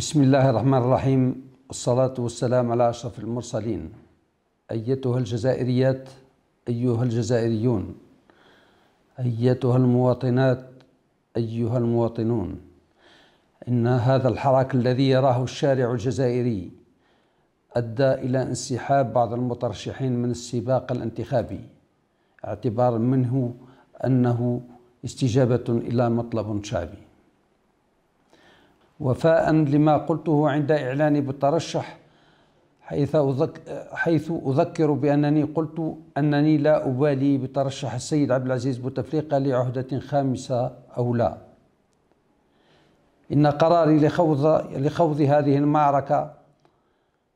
بسم الله الرحمن الرحيم والصلاة والسلام على أشرف المرسلين أيتها الجزائريات أيها الجزائريون أيتها المواطنات أيها المواطنون إن هذا الحراك الذي يراه الشارع الجزائري أدى إلى انسحاب بعض المترشحين من السباق الانتخابي اعتبارا منه أنه استجابة إلى مطلب شعبي وفاء لما قلته عند إعلاني بالترشح حيث أذكر, حيث أذكر بأنني قلت أنني لا أبالي بترشح السيد عبد العزيز بوتفليقة لعهدة خامسة أو لا إن قراري لخوض, لخوض هذه المعركة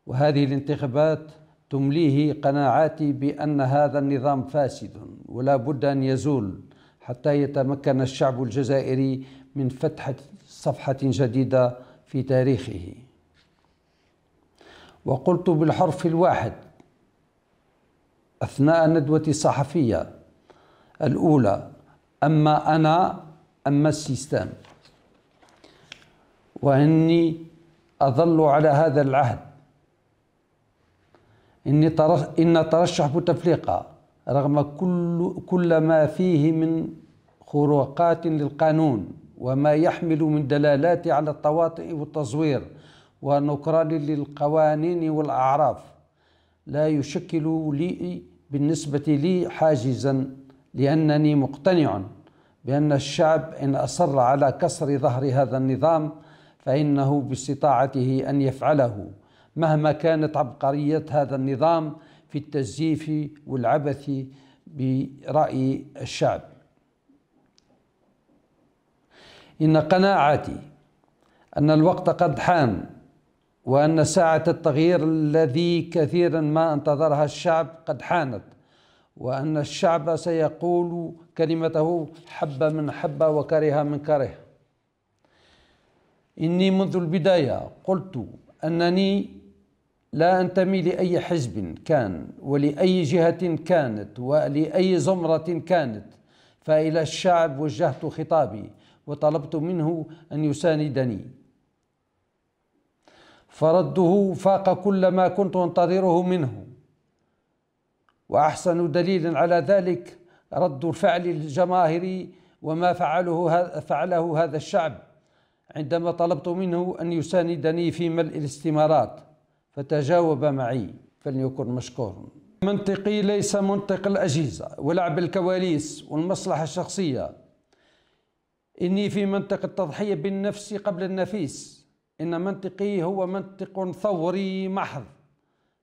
وهذه الانتخابات تمليه قناعاتي بأن هذا النظام فاسد ولا بد أن يزول حتى يتمكن الشعب الجزائري من فتحة صفحة جديدة في تاريخه وقلت بالحرف الواحد أثناء ندوتي الصحفية الأولى أما أنا أما السيستم وإني أظل على هذا العهد إني ترش إن ترشح بوتفليقة رغم كل كل ما فيه من خروقات للقانون وما يحمل من دلالات على الطواطئ والتزوير ونكران للقوانين والأعراف لا يشكل لي بالنسبة لي حاجزا لأنني مقتنع بأن الشعب إن أصر على كسر ظهر هذا النظام فإنه باستطاعته أن يفعله مهما كانت عبقرية هذا النظام في التزييف والعبث برأي الشعب إن قناعتي أن الوقت قد حان وأن ساعة التغيير الذي كثيرا ما انتظرها الشعب قد حانت وأن الشعب سيقول كلمته حب من حب وكره من كره إني منذ البداية قلت أنني لا أنتمي لأي حزب كان ولأي جهة كانت ولأي زمرة كانت فإلى الشعب وجهت خطابي وطلبت منه أن يساندني فرده فاق كل ما كنت أنتظره منه وأحسن دليل على ذلك رد الفعل الجماهيري وما فعله فعله هذا الشعب عندما طلبت منه أن يساندني في ملء الاستمارات فتجاوب معي فليكن مشكورا منطقي ليس منطق الأجهزة ولعب الكواليس والمصلحة الشخصية إني في منطق التضحية بالنفس قبل النفيس إن منطقي هو منطق ثوري محض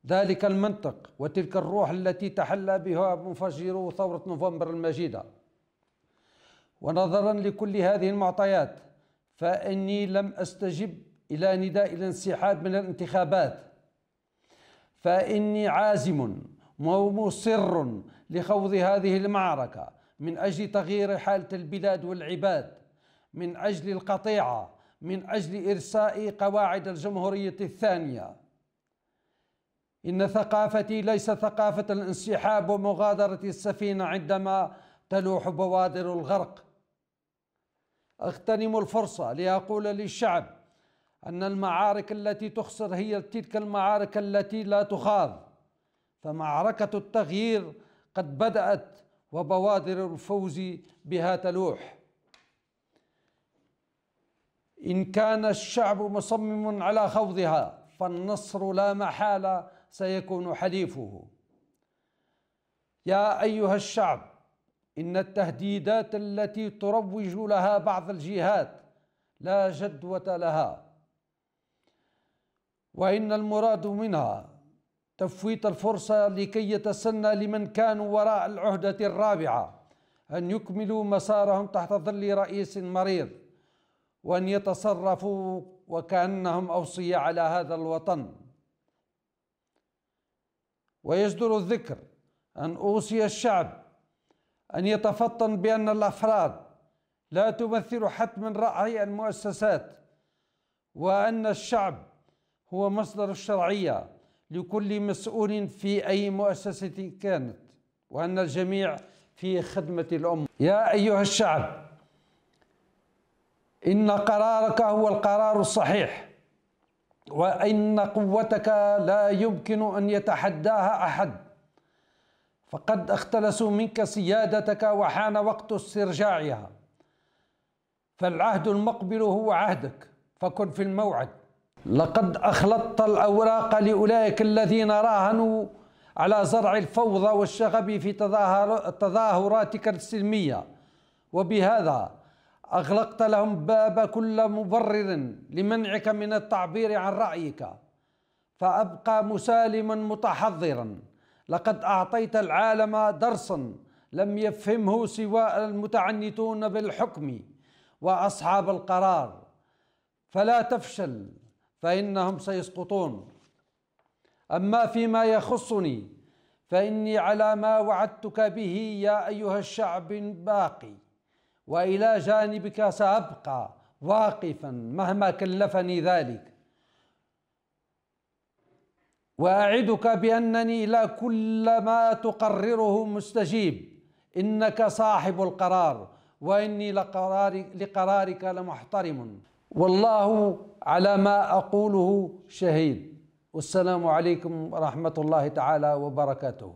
ذلك المنطق وتلك الروح التي تحلى بها مفجرو ثورة نوفمبر المجيدة ونظرا لكل هذه المعطيات فإني لم أستجب إلى نداء الانسحاب من الانتخابات فإني عازم ومصر لخوض هذه المعركة من أجل تغيير حالة البلاد والعباد من أجل القطيعة من أجل إرساء قواعد الجمهورية الثانية إن ثقافتي ليس ثقافة الانسحاب ومغادرة السفينة عندما تلوح بوادر الغرق أغتنم الفرصة لأقول للشعب أن المعارك التي تخسر هي تلك المعارك التي لا تخاض فمعركة التغيير قد بدأت وبوادر الفوز بها تلوح إن كان الشعب مصمم على خوضها فالنصر لا محالة سيكون حليفه يا أيها الشعب إن التهديدات التي تروج لها بعض الجهات لا جدوة لها وإن المراد منها تفويت الفرصة لكي يتسنى لمن كانوا وراء العهدة الرابعة أن يكملوا مسارهم تحت ظل رئيس مريض وأن يتصرفوا وكأنهم أوصي على هذا الوطن ويجدر الذكر أن أوصي الشعب أن يتفطن بأن الأفراد لا تمثل حتما رأي المؤسسات وأن الشعب هو مصدر الشرعية لكل مسؤول في أي مؤسسة كانت وأن الجميع في خدمة الأمة يا أيها الشعب إن قرارك هو القرار الصحيح وإن قوتك لا يمكن أن يتحداها أحد فقد اختلسوا منك سيادتك وحان وقت استرجاعها فالعهد المقبل هو عهدك فكن في الموعد لقد أخلطت الأوراق لأولئك الذين راهنوا على زرع الفوضى والشغب في تظاهراتك السلمية وبهذا أغلقت لهم باب كل مبرر لمنعك من التعبير عن رأيك فأبقى مسالما متحضرا لقد أعطيت العالم درسا لم يفهمه سوى المتعنتون بالحكم وأصحاب القرار فلا تفشل فإنهم سيسقطون أما فيما يخصني فإني على ما وعدتك به يا أيها الشعب باقي والى جانبك سابقى واقفا مهما كلفني ذلك واعدك بانني لا كل ما تقرره مستجيب انك صاحب القرار واني لقرارك, لقرارك لمحترم والله على ما اقوله شهيد والسلام عليكم ورحمه الله تعالى وبركاته